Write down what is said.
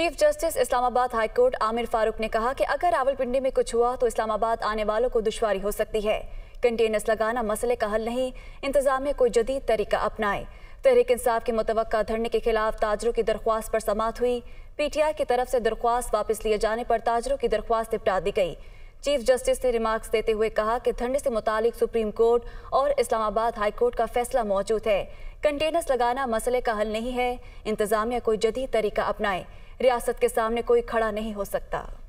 chief justice Islamabad high court Aamir Farooq ने कहा कि अगर रावलपिंडी में कुछ हुआ तो इस्लामाबाद आने वालों को दुश्वारी हो सकती है कंटेनर्स लगाना मसले का हल नहीं में कोई जदीद तरीका अपनाए तहरीक इंसाफ के मुतव धरने के खिलाफ ताजरों की दरख्वास्त पर समात हुई पीटीआई की तरफ से दरख्वास्त वापस लिए जाने पर ताजरों की दरख्वास्त निपटा दी गई चीफ जस्टिस ने रिमार्क्स देते हुए कहा कि धरने से मुतालिक सुप्रीम कोर्ट और इस्लामाबाद हाई कोर्ट का फैसला मौजूद है कंटेनर्स लगाना मसले का हल नहीं है इंतजामिया कोई जदीद तरीका अपनाएं रियासत के सामने कोई खड़ा नहीं हो सकता